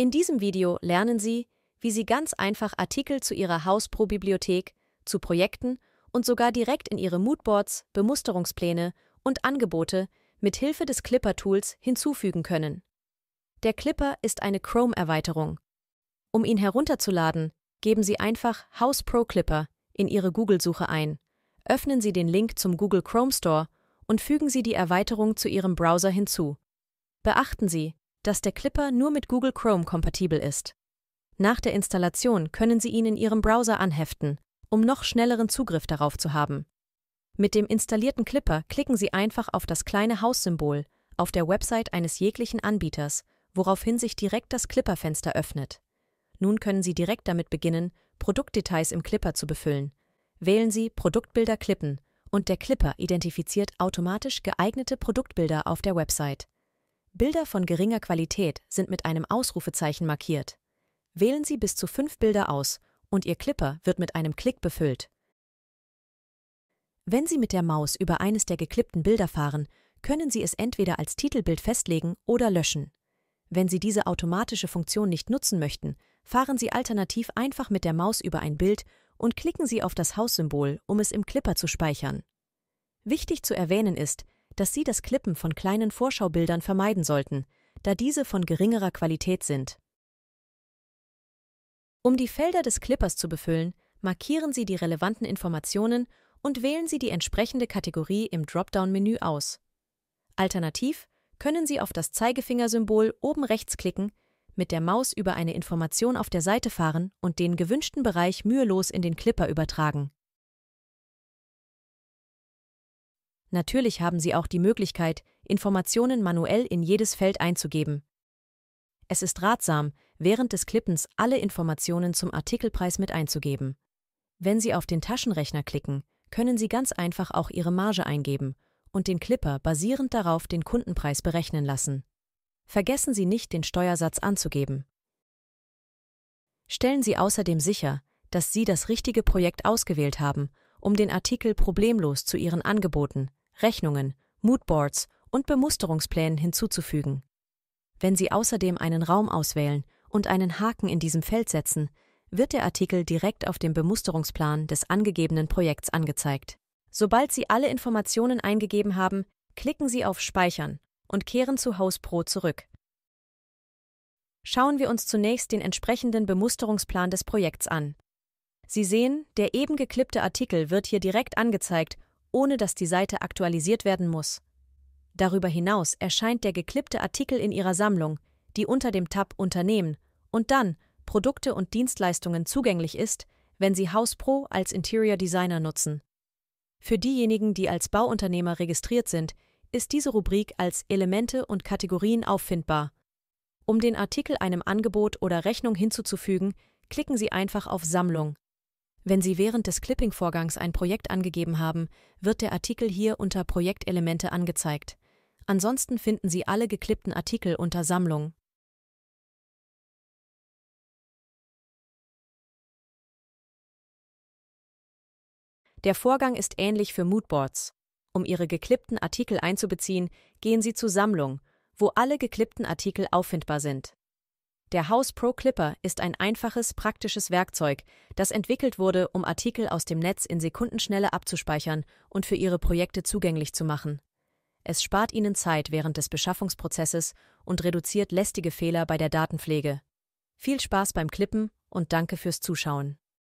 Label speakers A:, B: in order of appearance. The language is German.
A: In diesem Video lernen Sie, wie Sie ganz einfach Artikel zu Ihrer Hauspro-Bibliothek, zu Projekten und sogar direkt in Ihre Moodboards, Bemusterungspläne und Angebote mit Hilfe des Clipper-Tools hinzufügen können. Der Clipper ist eine Chrome-Erweiterung. Um ihn herunterzuladen, geben Sie einfach House Pro Clipper in Ihre Google-Suche ein, öffnen Sie den Link zum Google Chrome Store und fügen Sie die Erweiterung zu Ihrem Browser hinzu. Beachten Sie, dass der Clipper nur mit Google Chrome kompatibel ist. Nach der Installation können Sie ihn in Ihrem Browser anheften, um noch schnelleren Zugriff darauf zu haben. Mit dem installierten Clipper klicken Sie einfach auf das kleine Haussymbol auf der Website eines jeglichen Anbieters, woraufhin sich direkt das Clipper-Fenster öffnet. Nun können Sie direkt damit beginnen, Produktdetails im Clipper zu befüllen. Wählen Sie Produktbilder klippen und der Clipper identifiziert automatisch geeignete Produktbilder auf der Website. Bilder von geringer Qualität sind mit einem Ausrufezeichen markiert. Wählen Sie bis zu fünf Bilder aus und Ihr Clipper wird mit einem Klick befüllt. Wenn Sie mit der Maus über eines der geklippten Bilder fahren, können Sie es entweder als Titelbild festlegen oder löschen. Wenn Sie diese automatische Funktion nicht nutzen möchten, fahren Sie alternativ einfach mit der Maus über ein Bild und klicken Sie auf das Haussymbol, um es im Clipper zu speichern. Wichtig zu erwähnen ist, dass Sie das Klippen von kleinen Vorschaubildern vermeiden sollten, da diese von geringerer Qualität sind. Um die Felder des Clippers zu befüllen, markieren Sie die relevanten Informationen und wählen Sie die entsprechende Kategorie im Dropdown-Menü aus. Alternativ können Sie auf das Zeigefingersymbol oben rechts klicken, mit der Maus über eine Information auf der Seite fahren und den gewünschten Bereich mühelos in den Clipper übertragen. Natürlich haben Sie auch die Möglichkeit, Informationen manuell in jedes Feld einzugeben. Es ist ratsam, während des Klippens alle Informationen zum Artikelpreis mit einzugeben. Wenn Sie auf den Taschenrechner klicken, können Sie ganz einfach auch Ihre Marge eingeben und den Clipper basierend darauf den Kundenpreis berechnen lassen. Vergessen Sie nicht, den Steuersatz anzugeben. Stellen Sie außerdem sicher, dass Sie das richtige Projekt ausgewählt haben, um den Artikel problemlos zu Ihren Angeboten, Rechnungen, Moodboards und Bemusterungsplänen hinzuzufügen. Wenn Sie außerdem einen Raum auswählen und einen Haken in diesem Feld setzen, wird der Artikel direkt auf dem Bemusterungsplan des angegebenen Projekts angezeigt. Sobald Sie alle Informationen eingegeben haben, klicken Sie auf Speichern und kehren zu House Pro zurück. Schauen wir uns zunächst den entsprechenden Bemusterungsplan des Projekts an. Sie sehen, der eben geklippte Artikel wird hier direkt angezeigt ohne dass die Seite aktualisiert werden muss. Darüber hinaus erscheint der geklippte Artikel in Ihrer Sammlung, die unter dem Tab Unternehmen und dann Produkte und Dienstleistungen zugänglich ist, wenn Sie Hauspro als Interior Designer nutzen. Für diejenigen, die als Bauunternehmer registriert sind, ist diese Rubrik als Elemente und Kategorien auffindbar. Um den Artikel einem Angebot oder Rechnung hinzuzufügen, klicken Sie einfach auf Sammlung. Wenn Sie während des Clipping-Vorgangs ein Projekt angegeben haben, wird der Artikel hier unter Projektelemente angezeigt. Ansonsten finden Sie alle geklippten Artikel unter Sammlung. Der Vorgang ist ähnlich für Moodboards. Um Ihre geklippten Artikel einzubeziehen, gehen Sie zu Sammlung, wo alle geklippten Artikel auffindbar sind. Der House Pro Clipper ist ein einfaches, praktisches Werkzeug, das entwickelt wurde, um Artikel aus dem Netz in Sekundenschnelle abzuspeichern und für Ihre Projekte zugänglich zu machen. Es spart Ihnen Zeit während des Beschaffungsprozesses und reduziert lästige Fehler bei der Datenpflege. Viel Spaß beim Klippen und danke fürs Zuschauen.